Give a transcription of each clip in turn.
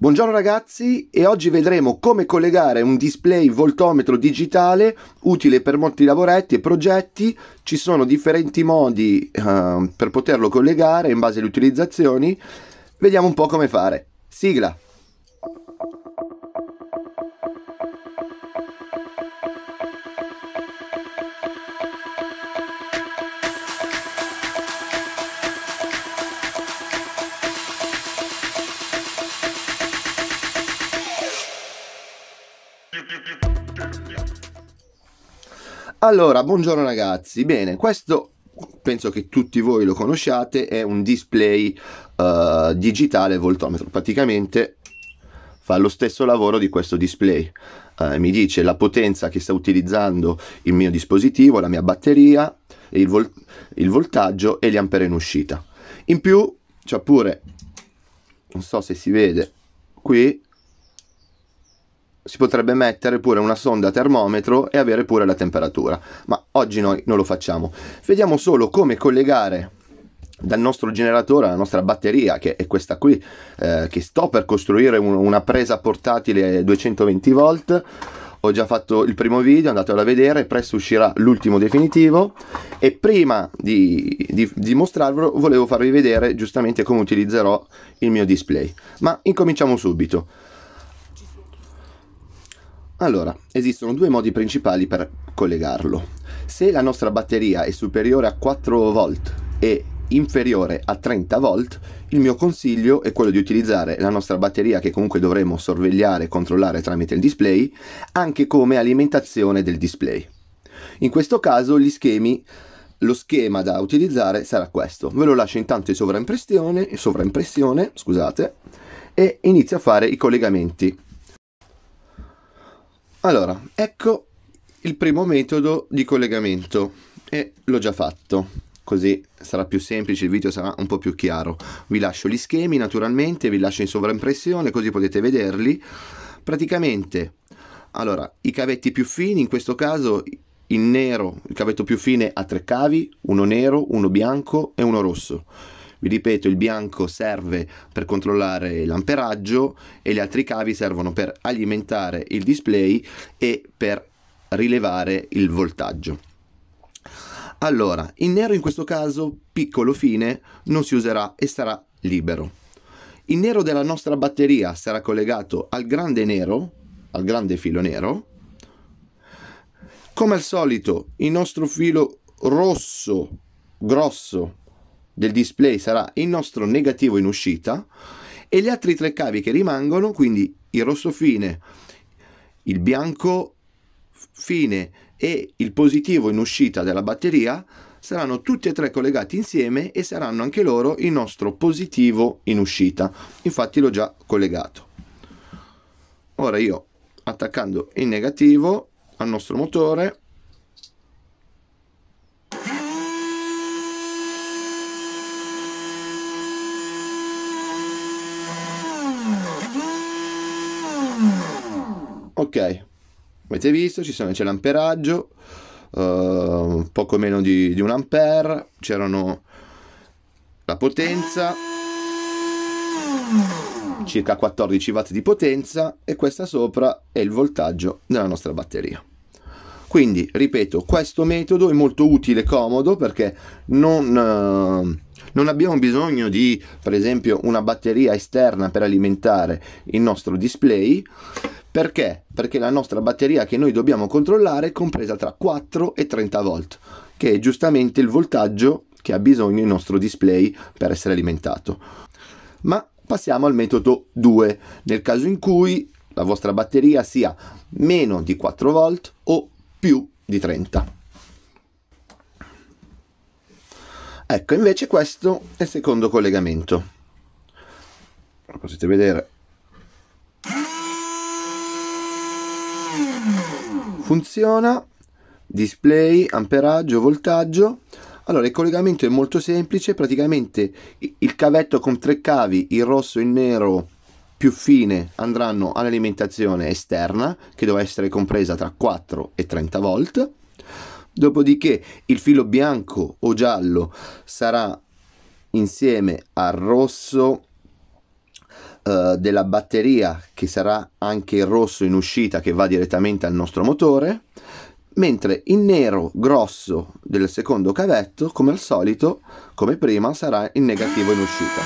Buongiorno ragazzi e oggi vedremo come collegare un display voltometro digitale utile per molti lavoretti e progetti. Ci sono differenti modi uh, per poterlo collegare in base alle utilizzazioni. Vediamo un po' come fare. Sigla! Allora, buongiorno ragazzi. Bene, questo penso che tutti voi lo conosciate, è un display uh, digitale voltometro. Praticamente fa lo stesso lavoro di questo display. Uh, mi dice la potenza che sta utilizzando il mio dispositivo, la mia batteria, il, vol il voltaggio e gli ampere in uscita. In più c'è pure, non so se si vede qui, si potrebbe mettere pure una sonda termometro e avere pure la temperatura, ma oggi noi non lo facciamo. Vediamo solo come collegare dal nostro generatore alla nostra batteria, che è questa qui, eh, che sto per costruire un, una presa portatile 220 volt. Ho già fatto il primo video, andatelo a vedere, presto uscirà l'ultimo definitivo e prima di, di, di mostrarvelo volevo farvi vedere giustamente come utilizzerò il mio display. Ma incominciamo subito. Allora, esistono due modi principali per collegarlo. Se la nostra batteria è superiore a 4 volt e inferiore a 30 volt, il mio consiglio è quello di utilizzare la nostra batteria che comunque dovremo sorvegliare e controllare tramite il display, anche come alimentazione del display. In questo caso gli schemi lo schema da utilizzare sarà questo. Ve lo lascio intanto in sovraimpressione, in sovraimpressione, scusate, e inizio a fare i collegamenti allora, ecco il primo metodo di collegamento e l'ho già fatto. Così sarà più semplice, il video sarà un po' più chiaro. Vi lascio gli schemi naturalmente, vi lascio in sovraimpressione così potete vederli. Praticamente, allora, i cavetti più fini, in questo caso in nero, il cavetto più fine ha tre cavi, uno nero, uno bianco e uno rosso vi ripeto, il bianco serve per controllare l'amperaggio e gli altri cavi servono per alimentare il display e per rilevare il voltaggio. Allora, il nero in questo caso, piccolo fine, non si userà e sarà libero. Il nero della nostra batteria sarà collegato al grande nero, al grande filo nero. Come al solito, il nostro filo rosso, grosso, del display sarà il nostro negativo in uscita e gli altri tre cavi che rimangono, quindi il rosso fine, il bianco fine e il positivo in uscita della batteria, saranno tutti e tre collegati insieme e saranno anche loro il nostro positivo in uscita. Infatti l'ho già collegato. Ora io attaccando il negativo al nostro motore ok avete visto sono, c'è l'amperaggio eh, poco meno di, di un ampere c'erano la potenza circa 14 watt di potenza e questa sopra è il voltaggio della nostra batteria quindi ripeto questo metodo è molto utile e comodo perché non, eh, non abbiamo bisogno di per esempio una batteria esterna per alimentare il nostro display perché? Perché la nostra batteria che noi dobbiamo controllare è compresa tra 4 e 30 volt, che è giustamente il voltaggio che ha bisogno il nostro display per essere alimentato. Ma passiamo al metodo 2, nel caso in cui la vostra batteria sia meno di 4 volt o più di 30. Ecco, invece questo è il secondo collegamento. Lo potete vedere funziona, display, amperaggio, voltaggio. Allora il collegamento è molto semplice, praticamente il cavetto con tre cavi, il rosso e il nero più fine andranno all'alimentazione esterna che dovrà essere compresa tra 4 e 30 volt. Dopodiché il filo bianco o giallo sarà insieme al rosso eh, della batteria che sarà anche il rosso in uscita che va direttamente al nostro motore mentre il nero grosso del secondo cavetto come al solito come prima sarà il negativo in uscita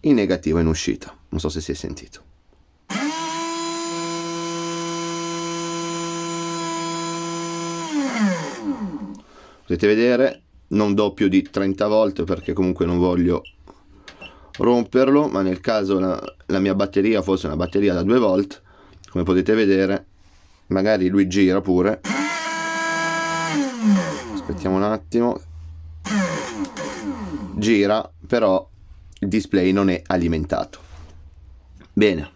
il negativo in uscita non so se si è sentito potete vedere non do più di 30 volte perché comunque non voglio romperlo, ma nel caso la, la mia batteria fosse una batteria da 2 volt, come potete vedere, magari lui gira pure. Aspettiamo un attimo. Gira, però il display non è alimentato. Bene.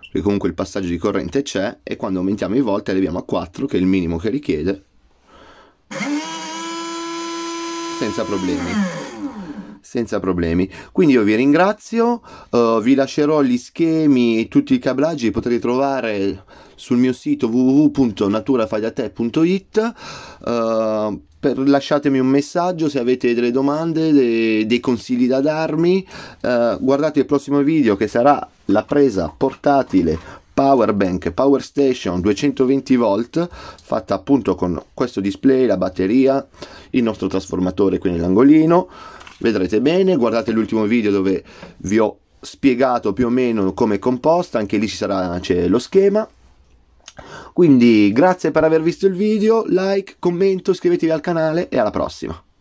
Perché comunque il passaggio di corrente c'è e quando aumentiamo i volt arriviamo a 4, che è il minimo che richiede, senza problemi senza problemi. Quindi io vi ringrazio, uh, vi lascerò gli schemi e tutti i cablaggi che potrete trovare sul mio sito www.naturafagliate.it. Uh, eh, per, lasciatemi un messaggio se avete delle domande, de, dei consigli da darmi. Uh, guardate il prossimo video che sarà la presa portatile power bank power station 220 volt fatta appunto con questo display la batteria il nostro trasformatore qui nell'angolino vedrete bene. Guardate l'ultimo video dove vi ho spiegato più o meno come è composta, anche lì ci sarà c'è lo schema. Quindi grazie per aver visto il video, like, commento, iscrivetevi al canale e alla prossima.